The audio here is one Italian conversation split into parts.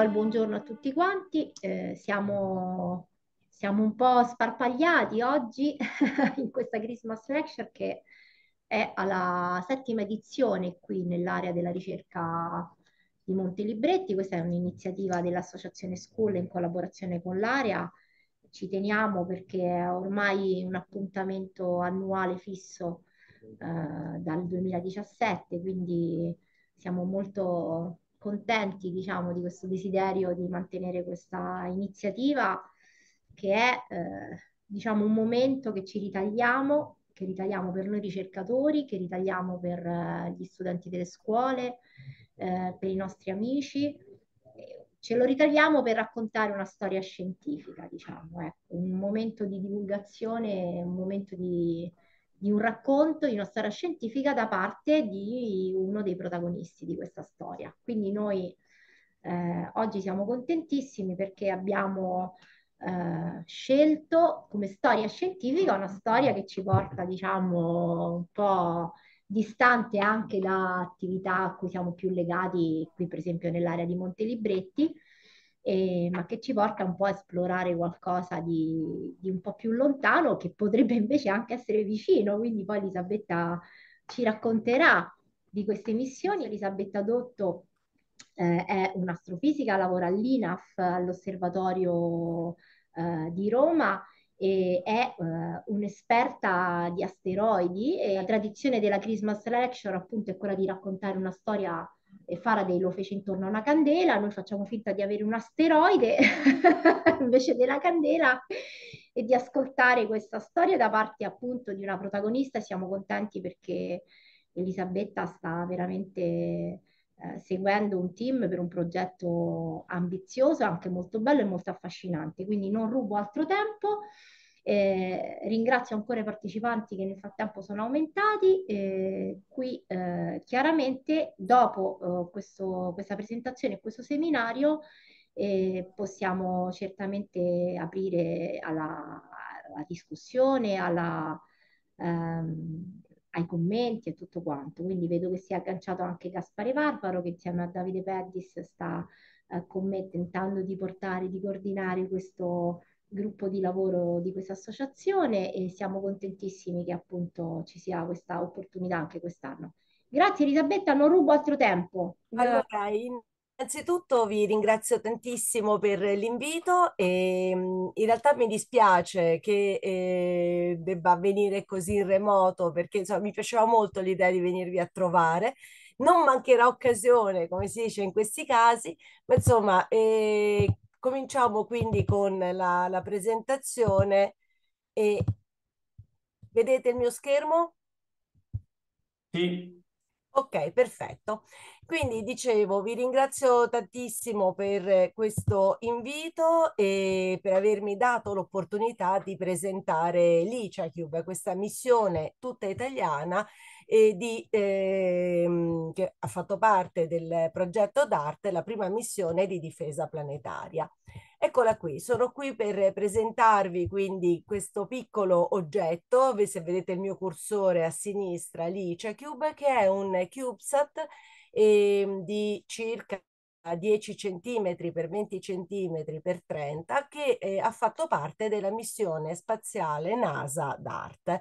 do il buongiorno a tutti quanti, eh, siamo, siamo, un po' sparpagliati oggi in questa Christmas Lecture che è alla settima edizione qui nell'area della ricerca di Monte Libretti, questa è un'iniziativa dell'Associazione School in collaborazione con l'area, ci teniamo perché è ormai un appuntamento annuale fisso eh, dal 2017, quindi siamo molto contenti diciamo, di questo desiderio di mantenere questa iniziativa che è eh, diciamo, un momento che ci ritagliamo, che ritagliamo per noi ricercatori, che ritagliamo per eh, gli studenti delle scuole, eh, per i nostri amici. Ce lo ritagliamo per raccontare una storia scientifica, diciamo, ecco, un momento di divulgazione, un momento di, di un racconto, di una storia scientifica da parte di uno dei protagonisti di questa storia. Quindi noi eh, oggi siamo contentissimi perché abbiamo eh, scelto come storia scientifica una storia che ci porta, diciamo, un po' distante anche da attività a cui siamo più legati qui per esempio nell'area di Montelibretti, eh, ma che ci porta un po' a esplorare qualcosa di, di, un po' più lontano che potrebbe invece anche essere vicino. Quindi poi Elisabetta ci racconterà di queste missioni. Elisabetta Dotto eh, è un'astrofisica, lavora all'INAF, all'Osservatorio eh, di Roma è uh, un'esperta di asteroidi e la tradizione della Christmas Lecture appunto è quella di raccontare una storia Faraday lo fece intorno a una candela, noi facciamo finta di avere un asteroide invece della candela e di ascoltare questa storia da parte appunto di una protagonista. Siamo contenti perché Elisabetta sta veramente eh, seguendo un team per un progetto ambizioso, anche molto bello e molto affascinante. Quindi non rubo altro tempo. Eh, ringrazio ancora i partecipanti che nel frattempo sono aumentati. Eh, qui eh, chiaramente dopo eh, questo, questa presentazione e questo seminario eh, possiamo certamente aprire alla, alla discussione, alla, ehm, ai commenti e tutto quanto. Quindi vedo che si è agganciato anche Gaspare Barbaro che insieme a Davide Perdis sta eh, con me tentando di portare, di coordinare questo gruppo di lavoro di questa associazione e siamo contentissimi che appunto ci sia questa opportunità anche quest'anno. Grazie Elisabetta, non rubo altro tempo. Allora, innanzitutto vi ringrazio tantissimo per l'invito e mm, in realtà mi dispiace che eh, debba avvenire così in remoto perché insomma, mi piaceva molto l'idea di venirvi a trovare non mancherà occasione, come si dice in questi casi, ma insomma, eh, Cominciamo quindi con la, la presentazione e vedete il mio schermo? Sì. Ok, perfetto. Quindi dicevo, vi ringrazio tantissimo per questo invito e per avermi dato l'opportunità di presentare Cube, questa missione tutta italiana e di, ehm, che ha fatto parte del progetto d'arte, la prima missione di difesa planetaria. Eccola qui, sono qui per presentarvi quindi questo piccolo oggetto, se vedete il mio cursore a sinistra lì c'è Cube, che è un CubeSat eh, di circa 10 cm per 20 cm per 30 che eh, ha fatto parte della missione spaziale NASA DART.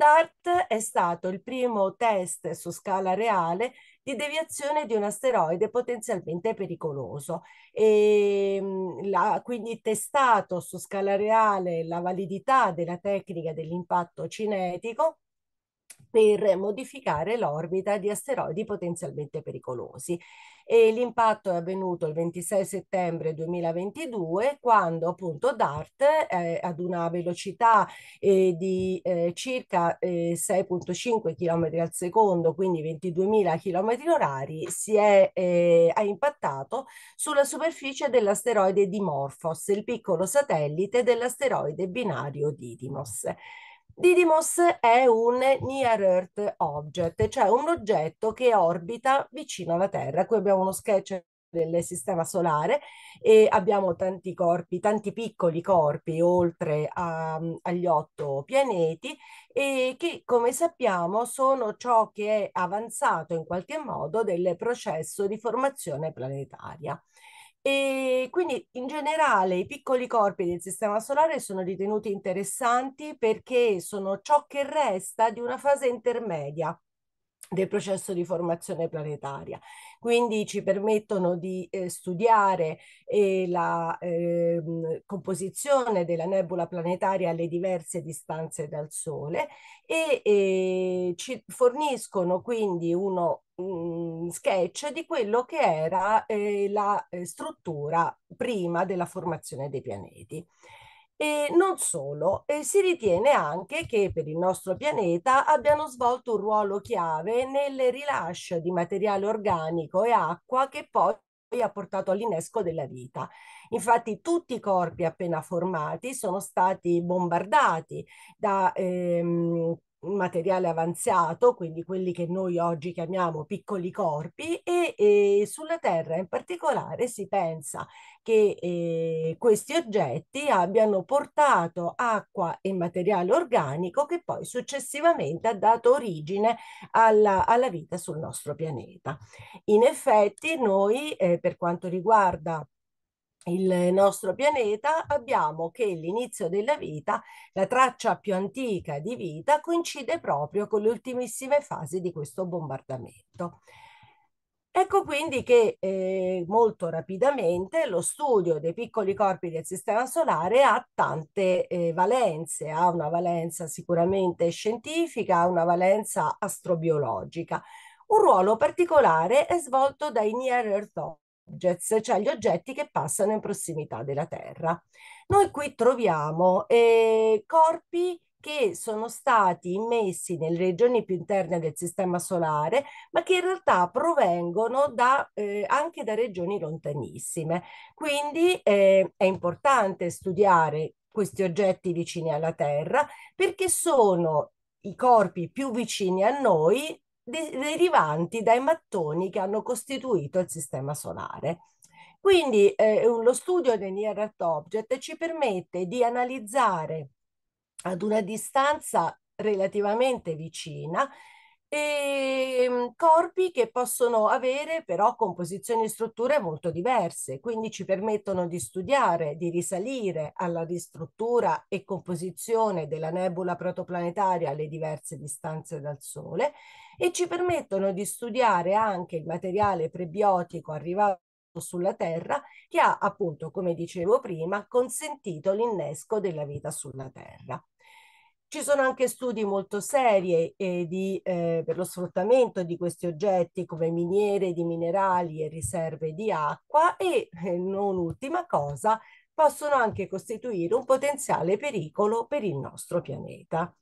DART è stato il primo test su scala reale di deviazione di un asteroide potenzialmente pericoloso. E, ehm, ha quindi testato su scala reale la validità della tecnica dell'impatto cinetico per modificare l'orbita di asteroidi potenzialmente pericolosi e l'impatto è avvenuto il 26 settembre 2022 quando appunto DART eh, ad una velocità eh, di eh, circa 6.5 eh, km al secondo, quindi 22.000 km orari, si è, eh, ha impattato sulla superficie dell'asteroide Dimorphos, il piccolo satellite dell'asteroide binario Didymos. Didymos è un Near Earth Object, cioè un oggetto che orbita vicino alla Terra. Qui abbiamo uno sketch del sistema solare e abbiamo tanti corpi, tanti piccoli corpi oltre a, mm, agli otto pianeti e che come sappiamo sono ciò che è avanzato in qualche modo del processo di formazione planetaria. E quindi in generale i piccoli corpi del sistema solare sono ritenuti interessanti perché sono ciò che resta di una fase intermedia del processo di formazione planetaria quindi ci permettono di eh, studiare eh, la eh, composizione della nebula planetaria alle diverse distanze dal Sole e eh, ci forniscono quindi uno mm, sketch di quello che era eh, la eh, struttura prima della formazione dei pianeti. E non solo, eh, si ritiene anche che per il nostro pianeta abbiano svolto un ruolo chiave nel rilascio di materiale organico e acqua che poi ha portato all'innesco della vita. Infatti tutti i corpi appena formati sono stati bombardati da ehm, materiale avanzato, quindi quelli che noi oggi chiamiamo piccoli corpi, e, e sulla Terra in particolare si pensa che eh, questi oggetti abbiano portato acqua e materiale organico che poi successivamente ha dato origine alla, alla vita sul nostro pianeta. In effetti noi, eh, per quanto riguarda il nostro pianeta, abbiamo che l'inizio della vita, la traccia più antica di vita, coincide proprio con le ultimissime fasi di questo bombardamento. Ecco quindi che eh, molto rapidamente lo studio dei piccoli corpi del Sistema Solare ha tante eh, valenze, ha una valenza sicuramente scientifica, ha una valenza astrobiologica. Un ruolo particolare è svolto dai Near Earth objects, cioè gli oggetti che passano in prossimità della Terra. Noi qui troviamo eh, corpi che sono stati immessi nelle regioni più interne del sistema solare, ma che in realtà provengono da, eh, anche da regioni lontanissime. Quindi eh, è importante studiare questi oggetti vicini alla Terra perché sono i corpi più vicini a noi derivanti dai mattoni che hanno costituito il sistema solare. Quindi eh, lo studio dei Near Earth Object ci permette di analizzare ad una distanza relativamente vicina e ehm, corpi che possono avere però composizioni e strutture molto diverse, quindi ci permettono di studiare, di risalire alla ristruttura e composizione della nebula protoplanetaria alle diverse distanze dal Sole e ci permettono di studiare anche il materiale prebiotico arrivato sulla Terra che ha appunto, come dicevo prima, consentito l'innesco della vita sulla Terra. Ci sono anche studi molto serie eh, di, eh, per lo sfruttamento di questi oggetti come miniere di minerali e riserve di acqua e, eh, non ultima cosa, possono anche costituire un potenziale pericolo per il nostro pianeta.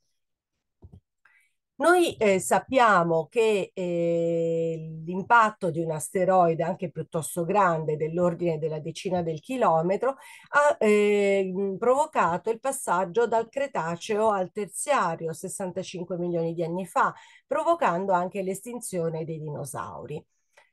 Noi eh, sappiamo che eh, l'impatto di un asteroide anche piuttosto grande, dell'ordine della decina del chilometro, ha eh, provocato il passaggio dal Cretaceo al Terziario 65 milioni di anni fa, provocando anche l'estinzione dei dinosauri.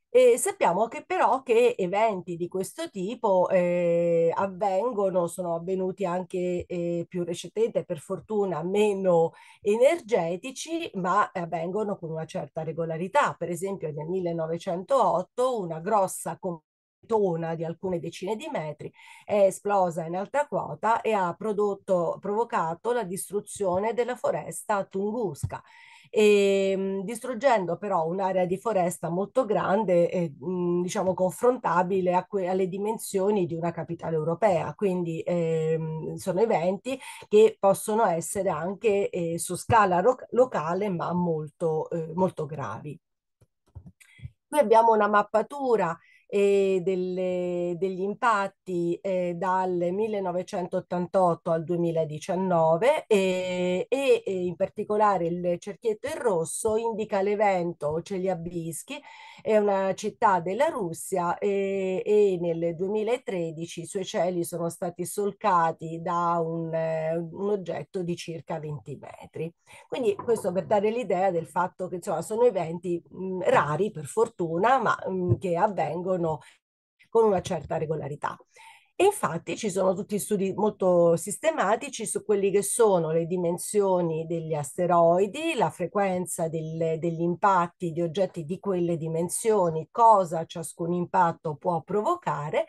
E sappiamo che però che eventi di questo tipo eh, avvengono, sono avvenuti anche eh, più recentemente, per fortuna meno energetici, ma avvengono con una certa regolarità. Per esempio nel 1908 una grossa tona di alcune decine di metri è esplosa in alta quota e ha prodotto, provocato la distruzione della foresta tungusca e, ehm, distruggendo però un'area di foresta molto grande, e, mh, mhmm, diciamo confrontabile que- alle dimensioni di una capitale europea. Quindi ehm, sono eventi che possono essere anche eh, su scala ro- locale ma molto, eh, molto gravi. Qui abbiamo una mappatura e delle, degli impatti eh, dal 1988 al 2019 e, e, in particolare il cerchietto in rosso indica l'evento Celiabischi, è una città della Russia e, e, nel 2013 i suoi cieli sono stati solcati da un, un oggetto di circa 20 metri. Quindi questo per dare l'idea del fatto che insomma, sono eventi mh, rari per fortuna ma mh, che avvengono avvengono con una certa regolarità. E infatti ci sono tutti studi molto sistematici su quelli che sono le dimensioni degli asteroidi, la frequenza del, degli impatti di oggetti di quelle dimensioni, cosa ciascun impatto può provocare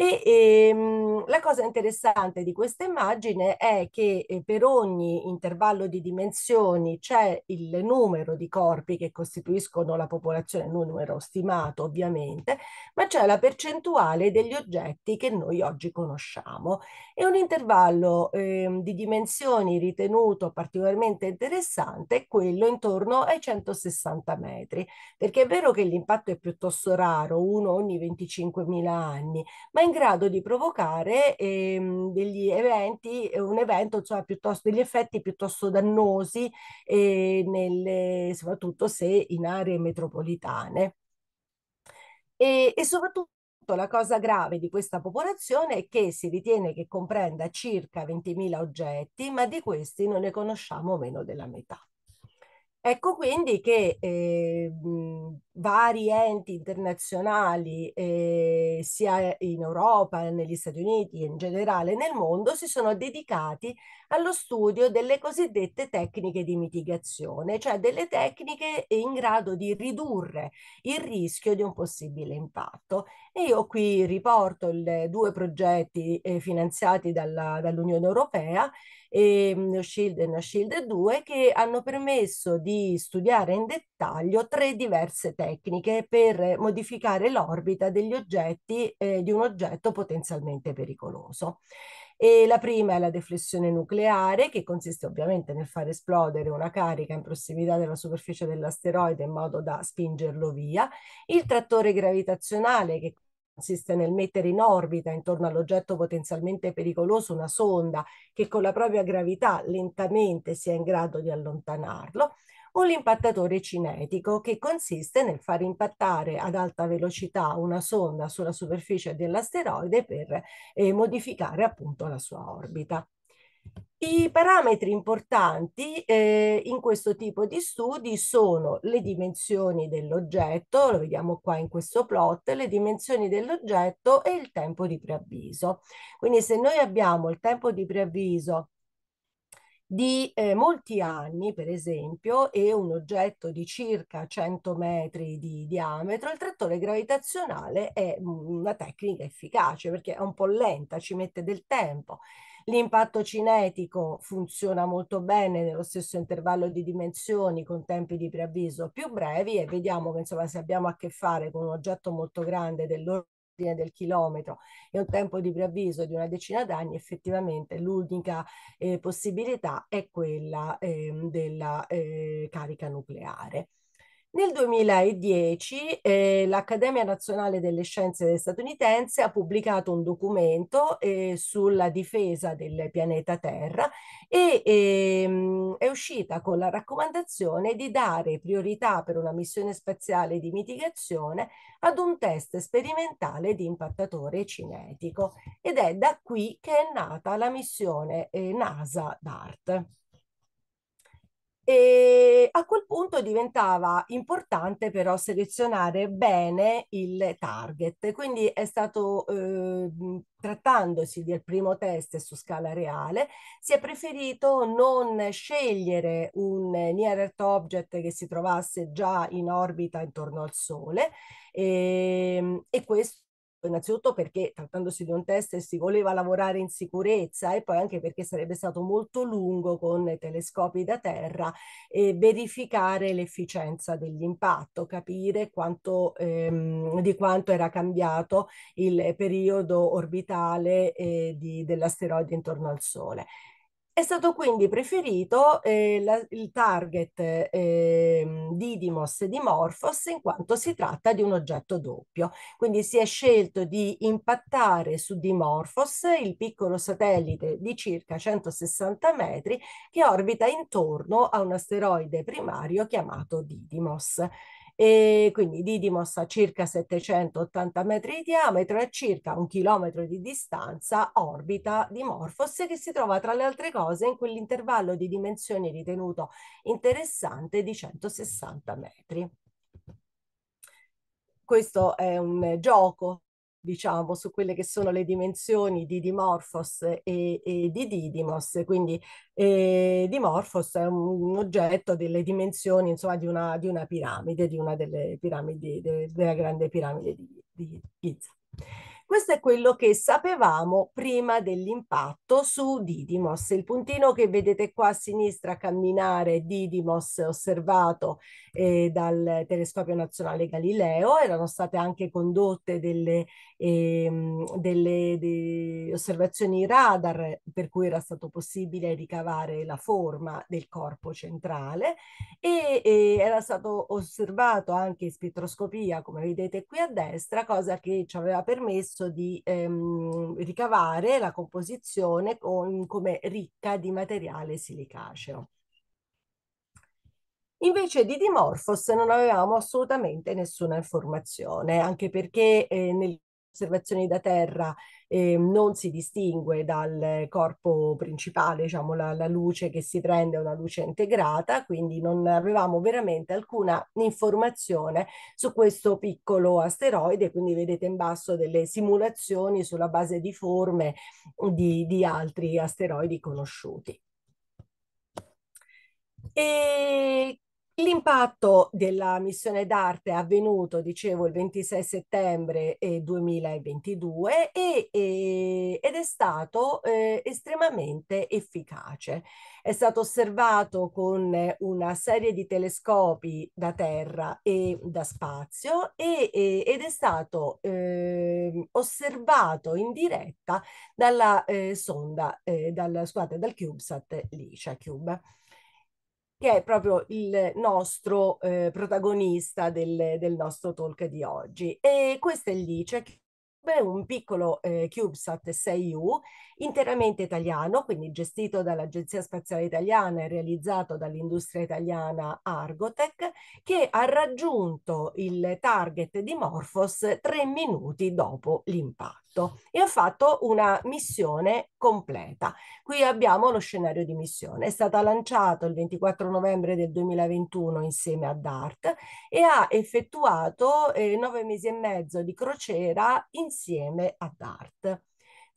e ehm, la cosa interessante di questa immagine è che eh, per ogni intervallo di dimensioni c'è il numero di corpi che costituiscono la popolazione, numero stimato ovviamente, ma c'è la percentuale degli oggetti che noi oggi conosciamo. È un intervallo ehm, di dimensioni ritenuto particolarmente interessante, quello intorno ai 160 metri, perché è vero che l'impatto è piuttosto raro, uno ogni 25.000 anni, ma in in grado di provocare ehm, degli eventi, eh, un evento, cioè piuttosto, degli effetti piuttosto dannosi, eh, nelle, soprattutto se in aree metropolitane. E, e soprattutto la cosa grave di questa popolazione è che si ritiene che comprenda circa 20.000 oggetti, ma di questi non ne conosciamo meno della metà. Ecco quindi che eh, vari enti internazionali, eh, sia in Europa, negli Stati Uniti e in generale nel mondo, si sono dedicati allo studio delle cosiddette tecniche di mitigazione, cioè delle tecniche in grado di ridurre il rischio di un possibile impatto. E io qui riporto il, due progetti eh, finanziati dall'Unione Europea, eh, NeoShield e NeoShield 2, che hanno permesso di studiare in dettaglio tre diverse tecniche tecniche per modificare l'orbita degli oggetti eh, di un oggetto potenzialmente pericoloso. E la prima è la deflessione nucleare, che consiste ovviamente nel far esplodere una carica in prossimità della superficie dell'asteroide in modo da spingerlo via. Il trattore gravitazionale, che consiste nel mettere in orbita intorno all'oggetto potenzialmente pericoloso una sonda che con la propria gravità lentamente sia in grado di allontanarlo o l'impattatore cinetico che consiste nel far impattare ad alta velocità una sonda sulla superficie dell'asteroide per eh, modificare appunto la sua orbita. I parametri importanti eh, in questo tipo di studi sono le dimensioni dell'oggetto, lo vediamo qua in questo plot, le dimensioni dell'oggetto e il tempo di preavviso. Quindi se noi abbiamo il tempo di preavviso di eh, molti anni, per esempio, e un oggetto di circa 100 metri di diametro, il trattore gravitazionale è una tecnica efficace perché è un po' lenta, ci mette del tempo. L'impatto cinetico funziona molto bene nello stesso intervallo di dimensioni con tempi di preavviso più brevi e vediamo che insomma se abbiamo a che fare con un oggetto molto grande dell'ordine all'ordine del chilometro e un tempo di preavviso di una decina d'anni, effettivamente l'unica eh, possibilità è quella eh, della eh, carica nucleare. Nel 2010 eh, l'Accademia Nazionale delle Scienze statunitense ha pubblicato un documento eh, sulla difesa del pianeta Terra e ehm, è uscita con la raccomandazione di dare priorità per una missione spaziale di mitigazione ad un test sperimentale di impattatore cinetico ed è da qui che è nata la missione eh, NASA DART e a quel punto diventava importante però selezionare bene il target. Quindi è stato, eh, trattandosi del primo test su scala reale, si è preferito non scegliere un near Earth object che si trovasse già in orbita intorno al Sole e, ehm, e questo innanzitutto perché trattandosi di un test si voleva lavorare in sicurezza e poi anche perché sarebbe stato molto lungo con telescopi da terra eh, verificare l'efficienza dell'impatto, capire quanto, ehm, di quanto era cambiato il periodo orbitale eh, di, dell'asteroide intorno al Sole. È stato quindi preferito eh, la, il target eh, di e di Morphos in quanto si tratta di un oggetto doppio. Quindi si è scelto di impattare su Dimorphos il piccolo satellite di circa 160 metri che orbita intorno a un asteroide primario chiamato Didymos e quindi Didymos a circa 780 metri di diametro e a circa un chilometro di distanza orbita di Morphos che si trova tra le altre cose in quell'intervallo di dimensioni ritenuto interessante di 160 metri. Questo è un gioco diciamo, su quelle che sono le dimensioni di Dimorphos e, e di Didymos. Quindi eh, Dimorphos è un, un, oggetto delle dimensioni, insomma, di una, di una piramide, di una delle piramidi, de, della grande piramide di, di Giza. Questo è quello che sapevamo prima dell'impatto su Didymos. Il puntino che vedete qua a sinistra camminare Didymos osservato eh, dal telescopio nazionale Galileo, erano state anche condotte delle, eh, delle, delle osservazioni radar per cui era stato possibile ricavare la forma del corpo centrale e, e era stato osservato anche in spettroscopia, come vedete qui a destra, cosa che ci aveva permesso permesso di ehm, ricavare la composizione con, come ricca di materiale silicaceo. Invece di Dimorphos non avevamo assolutamente nessuna informazione, anche perché eh, nel osservazioni da terra eh, non si distingue dal corpo principale, diciamo la, la luce che si prende è una luce integrata, quindi non avevamo veramente alcuna informazione su questo piccolo asteroide, quindi vedete in basso delle simulazioni sulla base di forme di, di altri asteroidi conosciuti. E L'impatto della missione d'arte è avvenuto, dicevo, il 26 settembre 2022 eh, e, e, ed è stato eh, estremamente efficace. È stato osservato con una serie di telescopi da terra e da spazio e, ed è stato eh, osservato in diretta dalla eh, sonda, eh, dal, scusate, dal CubeSat Licia Cube che è proprio il nostro eh, protagonista del, del, nostro talk di oggi. E questo è il cioè Lice, è un piccolo eh, CubeSat 6U interamente italiano, quindi gestito dall'Agenzia Spaziale Italiana e realizzato dall'industria italiana Argotech, che ha raggiunto il target di Morphos tre minuti dopo l'impatto fatto e ha fatto una missione completa. Qui abbiamo lo scenario di missione. È stata lanciata il 24 novembre del 2021 insieme a DART e ha effettuato eh, nove mesi e mezzo di crociera insieme a DART.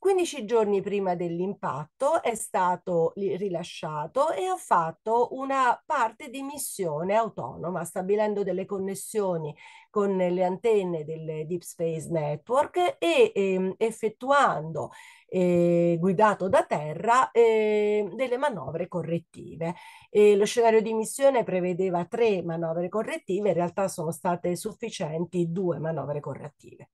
15 giorni prima dell'impatto è stato rilasciato e ha fatto una parte di missione autonoma, stabilendo delle connessioni con le antenne del Deep Space Network e eh, effettuando, eh, guidato da terra, eh, delle manovre correttive. E lo scenario di missione prevedeva tre manovre correttive, in realtà sono state sufficienti due manovre correttive.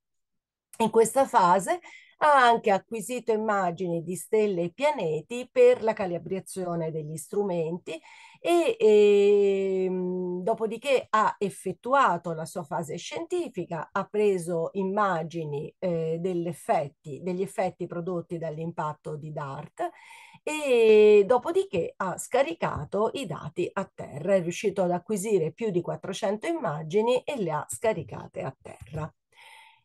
In questa fase ha anche acquisito immagini di stelle e pianeti per la calibrazione degli strumenti e, e ehm, dopodiché ha effettuato la sua fase scientifica, ha preso immagini eh, effetti, degli effetti prodotti dall'impatto di DART e dopodiché ha scaricato i dati a terra, è riuscito ad acquisire più di 400 immagini e le ha scaricate a terra.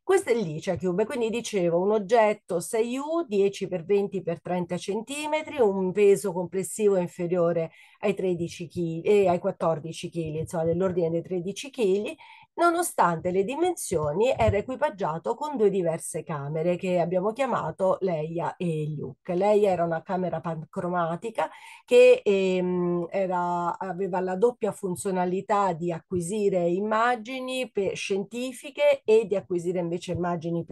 Questo è l'Iceacube, cioè quindi dicevo un oggetto 6U 10 x 20 x 30 cm, un peso complessivo inferiore ai, 13 kg, eh, ai 14 kg, insomma dell'ordine dei 13 kg nonostante le dimensioni era equipaggiato con due diverse camere che abbiamo chiamato Leia e Luke. Leia era una camera pancromatica che ehm, era, aveva la doppia funzionalità di acquisire immagini scientifiche e di acquisire invece immagini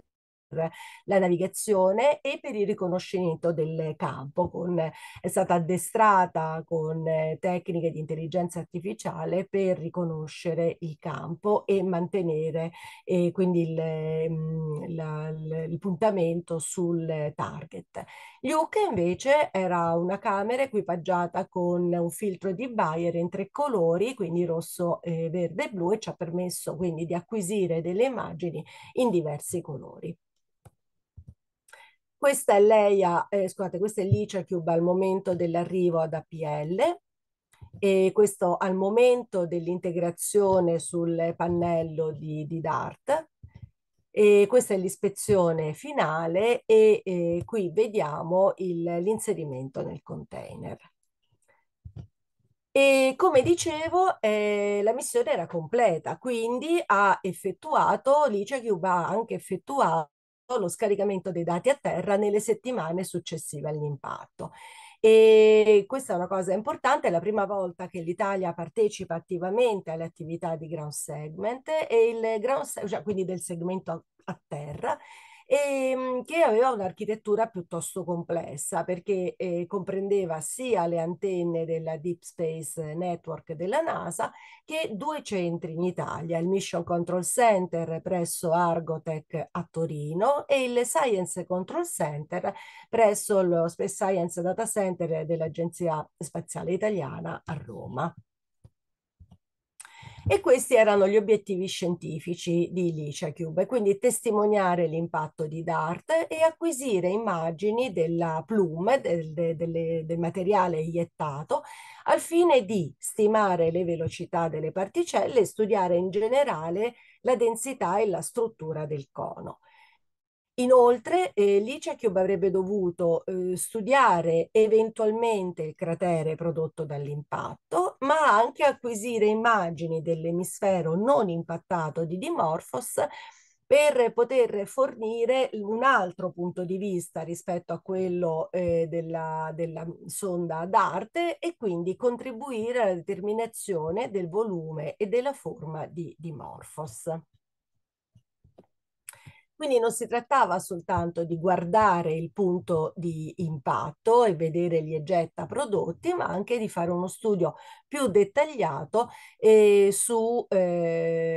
per la navigazione e per il riconoscimento del campo. Con, è stata addestrata con eh, tecniche di intelligenza artificiale per riconoscere il campo e mantenere eh, quindi il, mm, la, il puntamento sul target. Luke invece era una camera equipaggiata con un filtro di Bayer in tre colori, quindi rosso, eh, verde e blu e ci ha permesso quindi di acquisire delle immagini in diversi colori. Questa è Leia, eh, scusate, questa è Licia Cube al momento dell'arrivo ad APL e questo al momento dell'integrazione sul pannello di, di Dart. E questa è l'ispezione finale e eh, qui vediamo l'inserimento nel container. E come dicevo, eh, la missione era completa, quindi ha effettuato, Licia Cube ha anche effettuato lo scaricamento dei dati a terra nelle settimane successive all'impatto. E questa è una cosa importante, è la prima volta che l'Italia partecipa attivamente alle attività di ground segment, e il ground, cioè quindi del segmento a, a terra, e ehm, che aveva un'architettura piuttosto complessa perché eh, comprendeva sia le antenne della Deep Space Network della NASA che due centri in Italia, il Mission Control Center presso Argotech a Torino e il Science Control Center presso lo Space Science Data Center dell'Agenzia Spaziale Italiana a Roma. E questi erano gli obiettivi scientifici di Licia LiceaCube, quindi testimoniare l'impatto di DART e acquisire immagini della plume, del, del, del materiale iniettato, al fine di stimare le velocità delle particelle e studiare in generale la densità e la struttura del cono. Inoltre, eh, Licekiub avrebbe dovuto eh, studiare eventualmente il cratere prodotto dall'impatto, ma anche acquisire immagini dell'emisfero non impattato di Dimorphos per poter fornire un altro punto di vista rispetto a quello eh, della, della sonda d'arte e quindi contribuire alla determinazione del volume e della forma di Dimorphos. Quindi non si trattava soltanto di guardare il punto di impatto e vedere gli egetta prodotti, ma anche di fare uno studio più dettagliato eh, sulla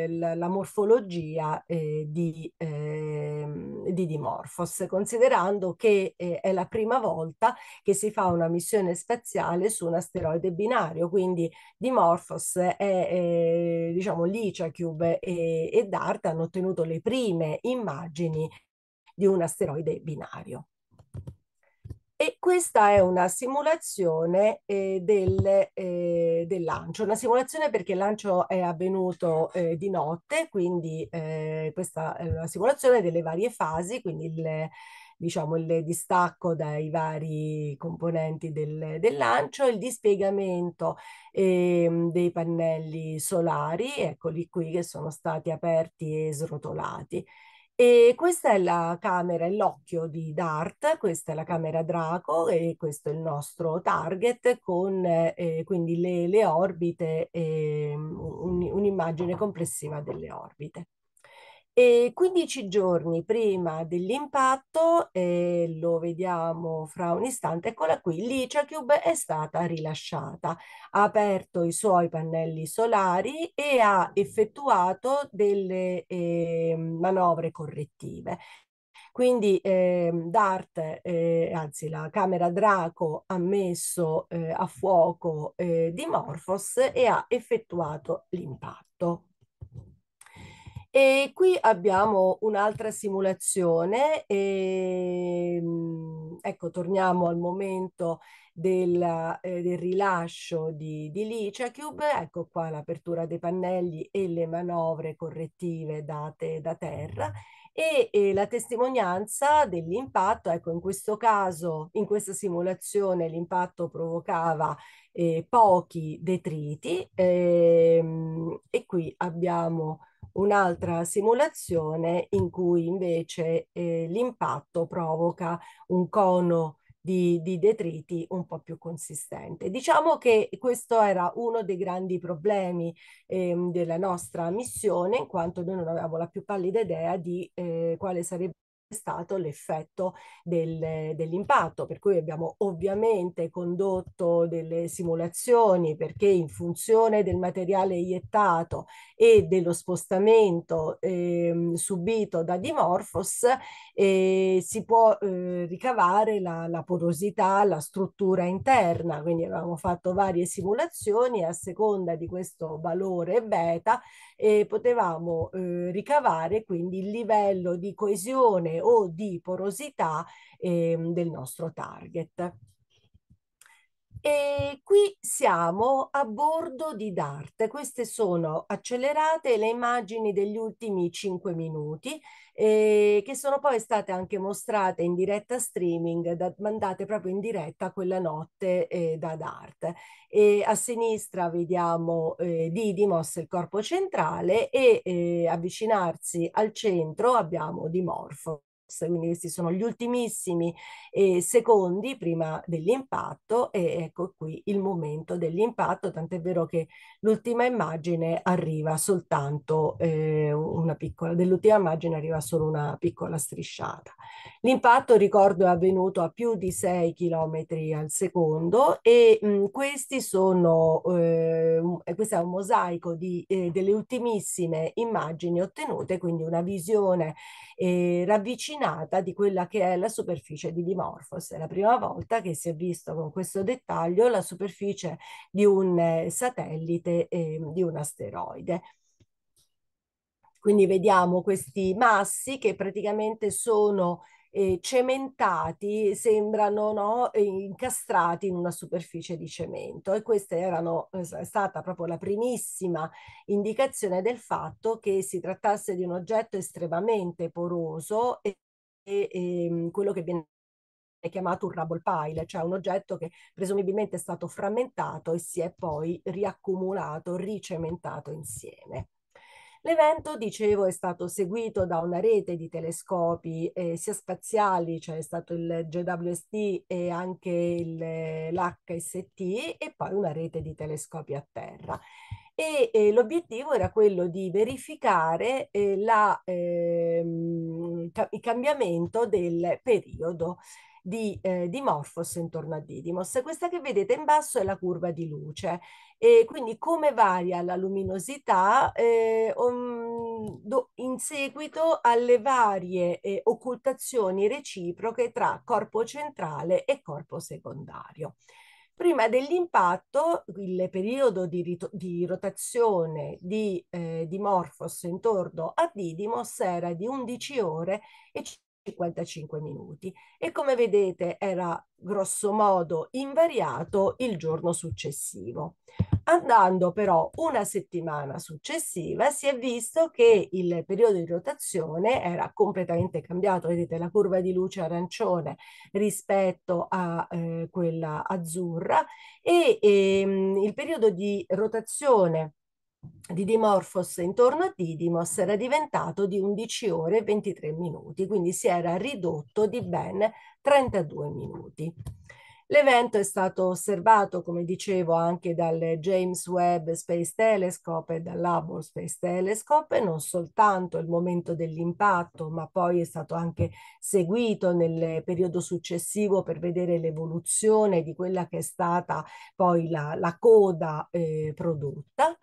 eh, morfologia eh, di, ehm, di Dimorphos, considerando che eh, è la prima volta che si fa una missione spaziale su un asteroide binario, quindi Dimorphos e eh, diciamo, Lichacube e, e DART hanno ottenuto le prime immagini di un asteroide binario. E questa è una simulazione eh, del, eh, del, lancio, una simulazione perché il lancio è avvenuto eh, di notte, quindi eh, questa è una simulazione delle varie fasi, quindi il, diciamo, il distacco dai vari componenti del, del lancio, il dispiegamento ehm, dei pannelli solari, eccoli qui che sono stati aperti e srotolati. E questa è la camera, l'occhio di Dart, questa è la camera Draco e questo è il nostro target con eh, quindi le, le orbite, eh, un'immagine complessiva delle orbite. E 15 giorni prima dell'impatto, eh, lo vediamo fra un istante, eccola qui, Licia Cube è stata rilasciata, ha aperto i suoi pannelli solari e ha effettuato delle eh, manovre correttive. Quindi eh, DART, eh, anzi la Camera Draco ha messo eh, a fuoco eh, Dimorphos e ha effettuato l'impatto. E qui abbiamo un'altra simulazione, e, ehm, ecco torniamo al momento del, eh, del rilascio di, di LichaCube, ecco qua l'apertura dei pannelli e le manovre correttive date da terra e, e la testimonianza dell'impatto, ecco in questo caso, in questa simulazione l'impatto provocava eh, pochi detriti eh, e qui abbiamo un'altra simulazione in cui invece eh, l'impatto provoca un cono di, di, detriti un po' più consistente. Diciamo che questo era uno dei grandi problemi eh, della nostra missione, in quanto noi non avevamo la più pallida idea di eh, quale sarebbe stato l'effetto del, dell'impatto, per cui abbiamo ovviamente condotto delle simulazioni perché in funzione del materiale iettato e dello spostamento eh, subito da Dimorphos eh, si può eh, ricavare la, la porosità, la struttura interna, quindi avevamo fatto varie simulazioni e a seconda di questo valore beta eh, potevamo eh, ricavare quindi il livello di coesione o di porosità eh, del nostro target. E qui siamo a bordo di DART, queste sono accelerate le immagini degli ultimi 5 minuti eh, che sono poi state anche mostrate in diretta streaming, da, mandate proprio in diretta quella notte eh, da DART. E a sinistra vediamo eh, Didimos, il corpo centrale, e eh, avvicinarsi al centro abbiamo Dimorfo quindi questi sono gli ultimissimi eh, secondi prima dell'impatto e ecco qui il momento dell'impatto, tant'è vero che l'ultima immagine arriva soltanto eh, una piccola, dell'ultima immagine arriva solo una piccola strisciata. L'impatto, ricordo, è avvenuto a più di 6 km al secondo e mh, mm, questi sono, eh, eh, questo è un mosaico di, eh, delle ultimissime immagini ottenute, quindi una visione eh, ravvicinata sterminata di quella che è la superficie di Dimorphos. È la prima volta che si è visto con questo dettaglio la superficie di un eh, satellite e ehm, di un asteroide. Quindi vediamo questi massi che praticamente sono eh, cementati, sembrano no, eh, incastrati in una superficie di cemento e questa erano, è stata proprio la primissima indicazione del fatto che si trattasse di un oggetto estremamente poroso e, e, ehm, quello che viene chiamato un rubble pile, cioè un oggetto che presumibilmente è stato frammentato e si è poi riaccumulato, ricementato insieme. L'evento, dicevo, è stato seguito da una rete di telescopi eh, sia spaziali, cioè è stato il JWST e anche eh, l'HST, e poi una rete di telescopi a terra e eh, l'obiettivo era quello di verificare eh, la, ehm, il cambiamento del periodo di, eh, di Morphos intorno a Didymos. Questa che vedete in basso è la curva di luce e quindi come varia la luminosità eh, um, do, in seguito alle varie eh, occultazioni reciproche tra corpo centrale e corpo secondario prima dell'impatto, il periodo di, di rotazione di, eh, di Morphos intorno a Didymos era di 11 ore e 55 minuti e come vedete era grossomodo invariato il giorno successivo. Andando però una settimana successiva si è visto che il periodo di rotazione era completamente cambiato, vedete la curva di luce arancione rispetto a eh, quella azzurra e ehm, il periodo di rotazione di Didymorphos intorno a Didimos era diventato di 11 ore e 23 minuti, quindi si era ridotto di ben 32 minuti. L'evento è stato osservato, come dicevo, anche dal James Webb Space Telescope e dall'Hubble Space Telescope, non soltanto il momento dell'impatto, ma poi è stato anche seguito nel periodo successivo per vedere l'evoluzione di quella che è stata poi la, la coda eh, prodotta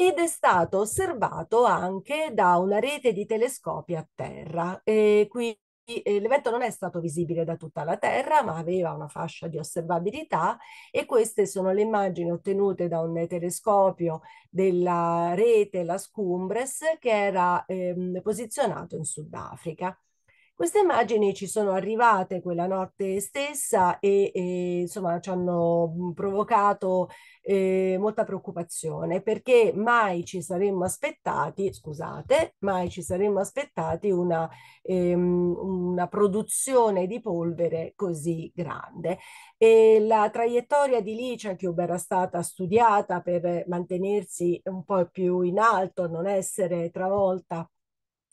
ed è stato osservato anche da una rete di telescopi a terra. E quindi l'evento non è stato visibile da tutta la Terra, ma aveva una fascia di osservabilità e queste sono le immagini ottenute da un telescopio della rete La Scumbres che era ehm, posizionato in Sudafrica. Queste immagini ci sono arrivate quella notte stessa e, e insomma ci hanno provocato eh, molta preoccupazione perché mai ci saremmo aspettati, scusate, mai ci saremmo aspettati una, ehm, una produzione di polvere così grande. E la traiettoria di Licia Lichacube era stata studiata per mantenersi un po' più in alto, non essere travolta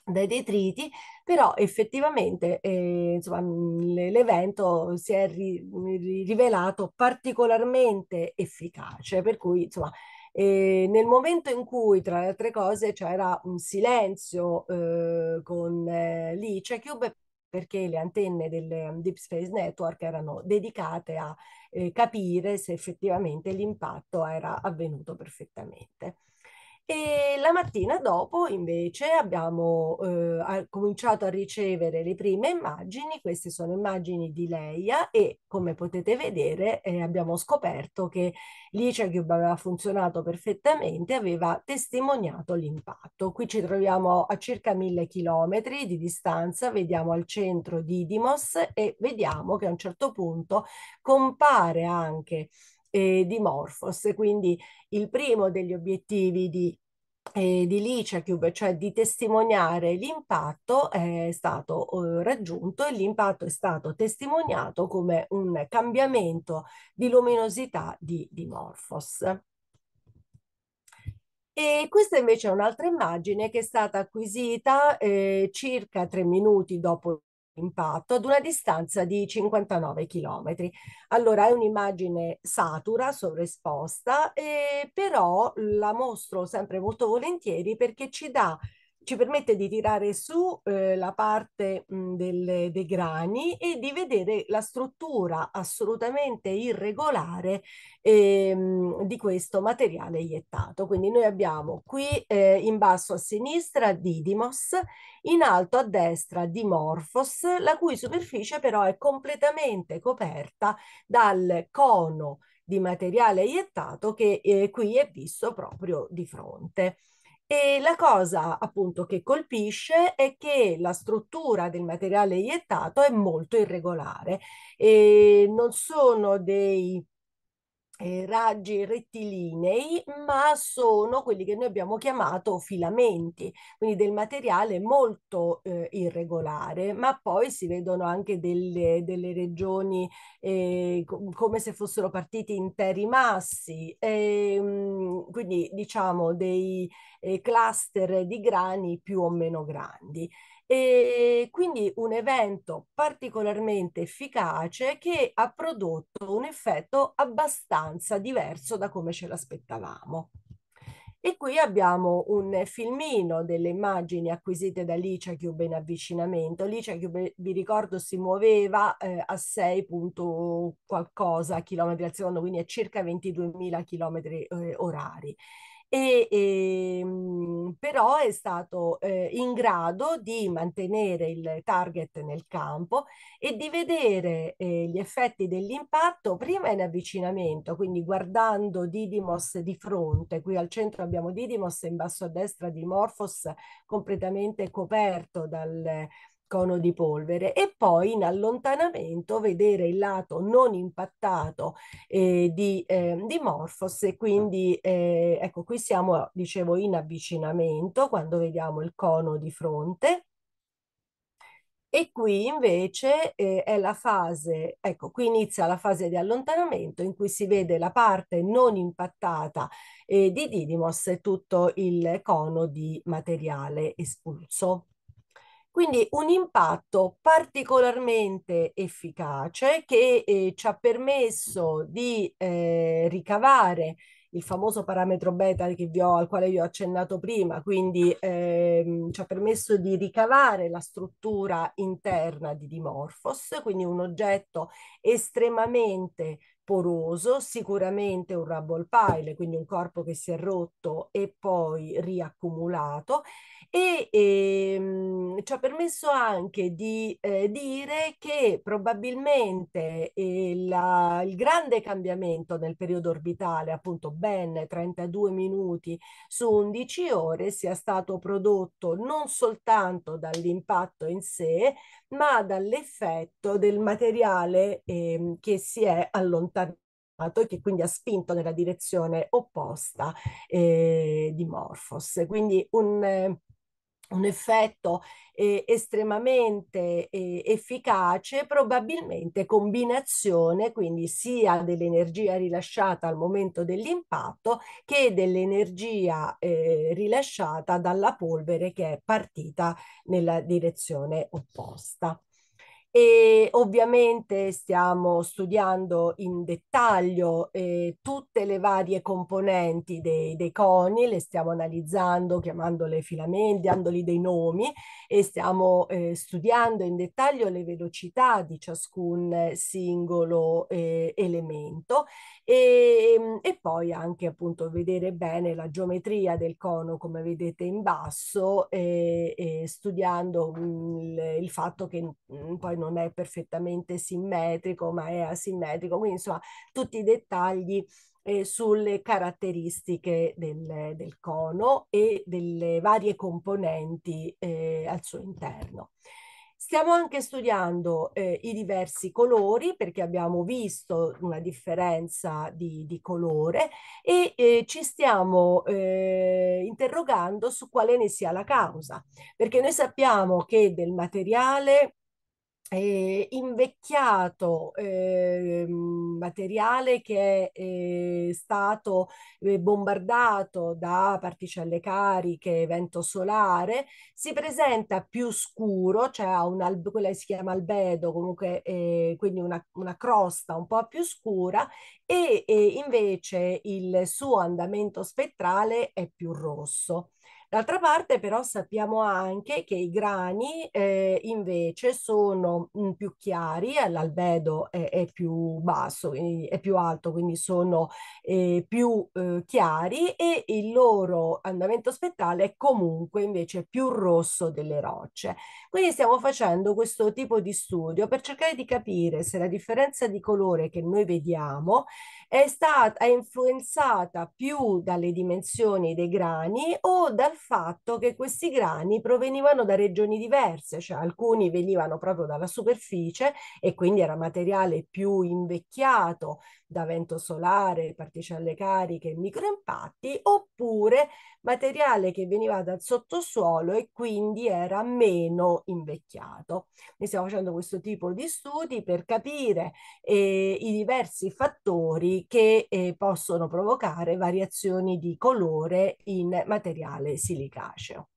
dai detriti, però effettivamente eh, insomma, mhmm, l'evento si è ri rivelato particolarmente efficace, per cui insomma, eh, nel momento in cui tra le altre cose c'era un silenzio eh, con eh, l'ICECube perché le antenne del ehm, Deep Space Network erano dedicate a eh, capire se effettivamente l'impatto era avvenuto perfettamente e la mattina dopo invece abbiamo eh, cominciato a ricevere le prime immagini, queste sono immagini di Leia e come potete vedere eh, abbiamo scoperto che l'Ichacube aveva funzionato perfettamente, aveva testimoniato l'impatto. Qui ci troviamo a circa mille chilometri di distanza, vediamo al centro Didimos e vediamo che a un certo punto compare anche eh, di Morphos. Quindi il primo degli obiettivi di eh, di LeacherCube, cioè di testimoniare l'impatto, è stato eh, raggiunto e l'impatto è stato testimoniato come un cambiamento di luminosità di, di Morphos. E questa invece è un'altra immagine che è stata acquisita eh, circa tre minuti dopo impatto ad una distanza di 59 km. Allora è un'immagine satura, sovraesposta, eh, però la mostro sempre molto volentieri perché ci dà ci permette di tirare su eh, la parte mh, del, dei grani e di vedere la struttura assolutamente irregolare eh, di questo materiale iettato. Quindi noi abbiamo qui eh, in basso a sinistra Didymos, in alto a destra Dimorphos, la cui superficie però è completamente coperta dal cono di materiale iettato che eh, qui è visto proprio di fronte. E la cosa appunto che colpisce è che la struttura del materiale iettato è molto irregolare e non sono dei eh, raggi rettilinei, ma sono quelli che noi abbiamo chiamato filamenti, quindi del materiale molto eh, irregolare, ma poi si vedono anche delle, delle regioni eh, come se fossero partiti interi massi, ehm, quindi diciamo dei eh, cluster di grani più o meno grandi. E quindi un evento particolarmente efficace che ha prodotto un effetto abbastanza diverso da come ce l'aspettavamo. E qui abbiamo un filmino delle immagini acquisite da Licia Cube in avvicinamento. Licia Cube, vi ricordo, si muoveva eh, a 6 qualcosa chilometri al secondo, quindi a circa 22.000 km eh, orari e, e ehm, però è stato eh, in grado di mantenere il target nel campo e di vedere eh, gli effetti dell'impatto prima in avvicinamento, quindi guardando Didymos di fronte, qui al centro abbiamo Didymos e in basso a destra Dimorphos completamente coperto dal cono di polvere e poi in allontanamento vedere il lato non impattato eh, di, eh, di, Morphos e quindi eh, ecco qui siamo dicevo in avvicinamento quando vediamo il cono di fronte e qui invece ehm, è la fase, ecco qui inizia la fase di allontanamento in cui si vede la parte non impattata ehm, di Didymos e tutto il cono di materiale espulso. Quindi un impatto particolarmente efficace che eh, ci ha permesso di eh, ricavare il famoso parametro beta ho, al quale vi ho accennato prima, quindi ehm, ci ha permesso di ricavare la struttura interna di Dimorphos, quindi un oggetto estremamente poroso, sicuramente un rubble pile, quindi un corpo che si è rotto e poi riaccumulato, e ehm, ci ha permesso anche di eh, dire che probabilmente eh, il grande cambiamento nel periodo orbitale, appunto ben 32 minuti su 11 ore, sia stato prodotto non soltanto dall'impatto in sé, ma dall'effetto del materiale ehm, che si è allontanato e che quindi ha spinto nella direzione opposta eh, di Morphos. Quindi un, un effetto eh, estremamente eh, efficace, probabilmente combinazione quindi sia dell'energia rilasciata al momento dell'impatto che dell'energia eh, rilasciata dalla polvere che è partita nella direzione opposta e ovviamente stiamo studiando in dettaglio eh, tutte le varie componenti dei, dei, coni, le stiamo analizzando, chiamandole filamenti, dandogli dei nomi e stiamo eh, studiando in dettaglio le velocità di ciascun eh, singolo eh, elemento e, ehm, e poi anche appunto vedere bene la geometria del cono come vedete in basso e, e studiando mhmm, il, il, fatto che mhmm, poi non è perfettamente simmetrico ma è asimmetrico, quindi insomma tutti i dettagli eh, sulle caratteristiche del, del, cono e delle varie componenti eh, al suo interno. Stiamo anche studiando eh, i diversi colori perché abbiamo visto una differenza di, di colore e eh, ci stiamo eh, interrogando su quale ne sia la causa perché noi sappiamo che del materiale eh, invecchiato eh, materiale che è eh, stato eh, bombardato da particelle cariche, vento solare, si presenta più scuro, cioè ha un albe- quella si chiama albedo, comunque eh, quindi una, una, crosta un po' più scura e, e invece il suo andamento spettrale è più rosso. D'altra parte però sappiamo anche che i grani eh, invece sono mh, mm, più chiari, eh, l'albedo è, è, più basso, è più alto, quindi sono eh, più eh, chiari e il loro andamento spettrale è comunque invece più rosso delle rocce. Quindi stiamo facendo questo tipo di studio per cercare di capire se la differenza di colore che noi vediamo è stata è influenzata più dalle dimensioni dei grani o dal fatto che questi grani provenivano da regioni diverse, cioè alcuni venivano proprio dalla superficie e quindi era materiale più invecchiato da vento solare, particelle cariche e microimpatti, oppure materiale che veniva dal sottosuolo e quindi era meno invecchiato. Noi stiamo facendo questo tipo di studi per capire eh, i diversi fattori che eh, possono provocare variazioni di colore in materiale silicaceo.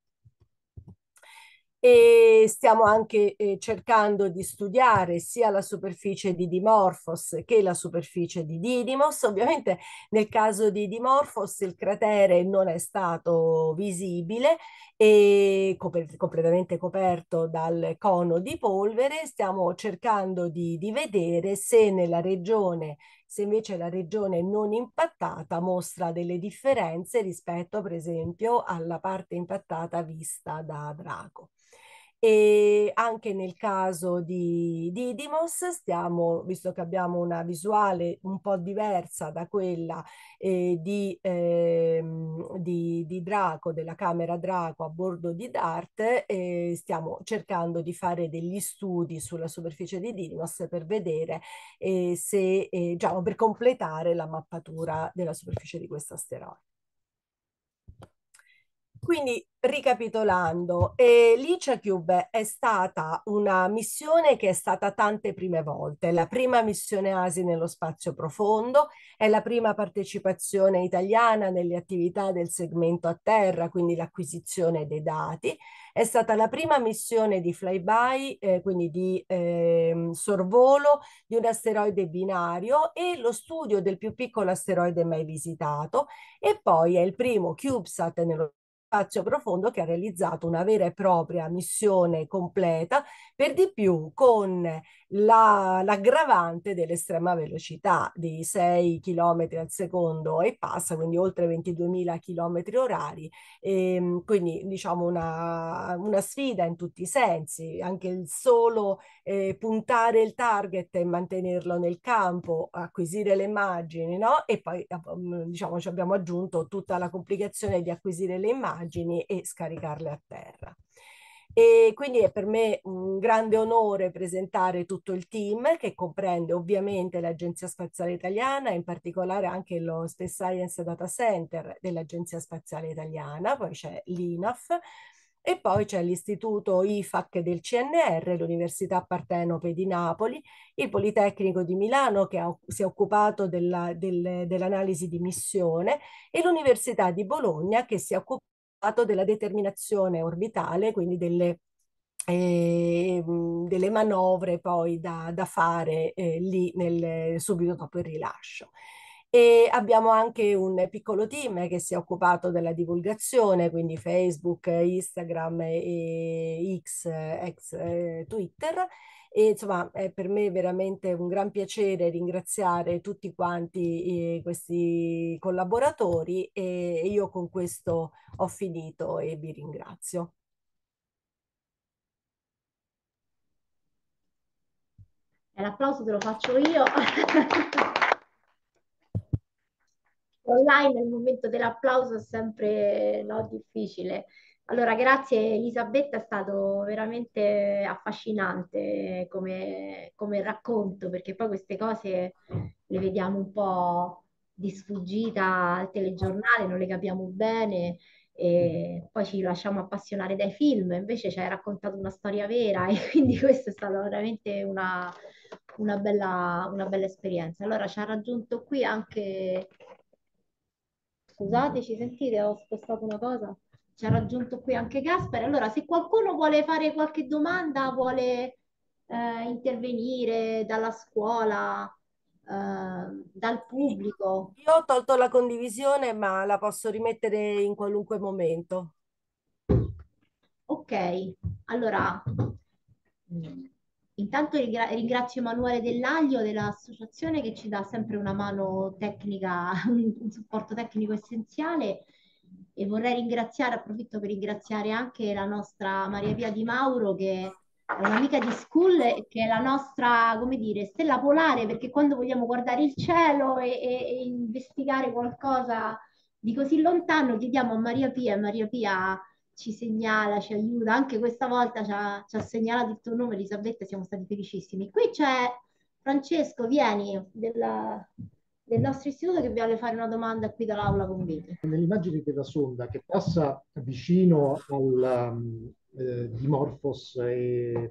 E stiamo anche eh, cercando di studiare sia la superficie di Dimorphos che la superficie di Didymos. Ovviamente nel caso di Dimorphos il cratere non è stato visibile e coper- completamente coperto dal cono di polvere. Stiamo cercando di, di, vedere se nella regione, se invece la regione non impattata mostra delle differenze rispetto, per esempio, alla parte impattata vista da Draco e anche nel caso di, di Didymos stiamo, visto che abbiamo una visuale un po' diversa da quella eh, di, eh, di, di, Draco, della camera Draco a bordo di Dart, eh, stiamo cercando di fare degli studi sulla superficie di Didymos per vedere eh, se, eh, diciamo, per completare la mappatura della superficie di questo asteroide. Quindi, ricapitolando, eh, l'ICE Cube è stata una missione che è stata tante prime volte, la prima missione ASI nello spazio profondo, è la prima partecipazione italiana nelle attività del segmento a terra, quindi l'acquisizione dei dati, è stata la prima missione di flyby, eh, quindi di eh, sorvolo di un asteroide binario e lo studio del più piccolo asteroide mai visitato e poi è il primo CubeSat nello spazio profondo che ha realizzato una vera e propria missione completa per di più con la, l'aggravante dell'estrema velocità di 6 km al secondo e passa, quindi oltre 22.000 km orari, e, ehm, quindi diciamo una, una, sfida in tutti i sensi, anche il solo eh, puntare il target e mantenerlo nel campo, acquisire le immagini, no? E poi eh, mm, diciamo ci abbiamo aggiunto tutta la complicazione di acquisire le immagini e scaricarle a terra. E quindi è per me un grande onore presentare tutto il team che comprende ovviamente l'Agenzia Spaziale Italiana, in particolare anche lo Space Science Data Center dell'Agenzia Spaziale Italiana, poi c'è l'INAF e poi c'è l'Istituto IFAC del CNR, l'Università Partenope di Napoli, il Politecnico di Milano che ha, si è occupato della, del, dell'analisi di missione e l'Università di Bologna che si è occupato della determinazione orbitale, quindi delle e ehm, delle manovre poi da, da fare eh, lì nel, subito dopo il rilascio. E abbiamo anche un piccolo team che si è occupato della divulgazione, quindi Facebook, Instagram e X, ex, eh, Twitter. E insomma, è per me veramente un gran piacere ringraziare tutti quanti eh, questi collaboratori e io con questo ho finito e vi ringrazio. l'applauso te lo faccio io. Online il momento dell'applauso è sempre no, difficile. Allora, grazie Elisabetta, è stato veramente affascinante come, come, racconto, perché poi queste cose le vediamo un po' di sfuggita al telegiornale, non le capiamo bene e poi ci lasciamo appassionare dai film, invece ci hai raccontato una storia vera e quindi questa è stata veramente una, una bella, una bella esperienza. Allora ci ha raggiunto qui anche, scusate, ci sentite, ho spostato una cosa, ci ha raggiunto qui anche Gasper. Allora se qualcuno vuole fare qualche domanda, vuole eh, intervenire dalla scuola, ehm, dal pubblico. Io ho tolto la condivisione, ma la posso rimettere in qualunque momento. Ok, allora Intanto ringra- ringrazio Emanuele Dell'Aglio dell'associazione che ci dà sempre una mano tecnica, un supporto tecnico essenziale e vorrei ringraziare, approfitto per ringraziare anche la nostra Maria Pia Di Mauro che è un'amica di School che è la nostra, come dire, stella polare perché quando vogliamo guardare il cielo e, e, e investigare qualcosa di così lontano chiediamo a Maria Pia e Maria Pia ci segnala, ci aiuta, anche questa volta ci ha, ci ha segnalato il tuo nome Elisabetta, siamo stati felicissimi. Qui c'è Francesco, vieni, della, del nostro istituto che vuole fare una domanda qui dall'aula con Vito. Nell'immagine della sonda che passa vicino al um, eh, Dimorphos e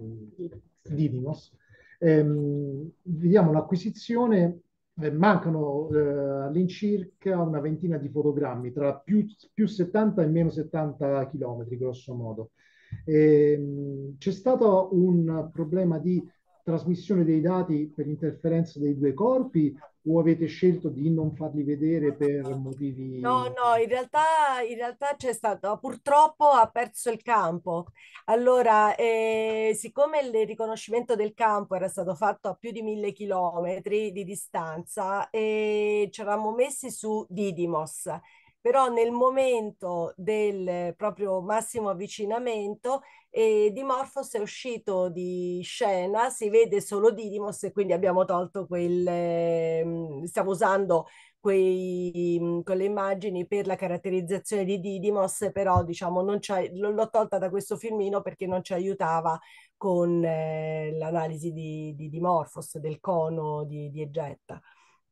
Didymos, ehm, vediamo l'acquisizione eh, mancano eh, all'incirca una ventina di fotogrammi, tra più, più 70 e meno 70 chilometri, grosso modo. E, ehm, c'è stato un problema di trasmissione dei dati per interferenza dei due corpi o avete scelto di non farli vedere per motivi... No, no, in realtà, in realtà c'è stato, purtroppo ha perso il campo. Allora, eh, siccome il riconoscimento del campo era stato fatto a più di mille chilometri di distanza, eh, ci eravamo messi su Didimos però nel momento del proprio massimo avvicinamento eh, Dimorphos è uscito di scena, si vede solo Didimos e quindi abbiamo tolto quel, eh, stiamo usando quei, mm, quelle immagini per la caratterizzazione di Didimos, però diciamo non l'ho tolta da questo filmino perché non ci aiutava con eh, l'analisi di, di Dimorphos, del cono di, di Egetta.